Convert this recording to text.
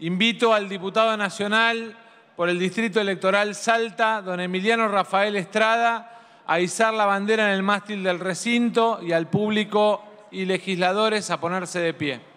Invito al diputado nacional por el Distrito Electoral Salta, don Emiliano Rafael Estrada, a izar la bandera en el mástil del recinto y al público y legisladores a ponerse de pie.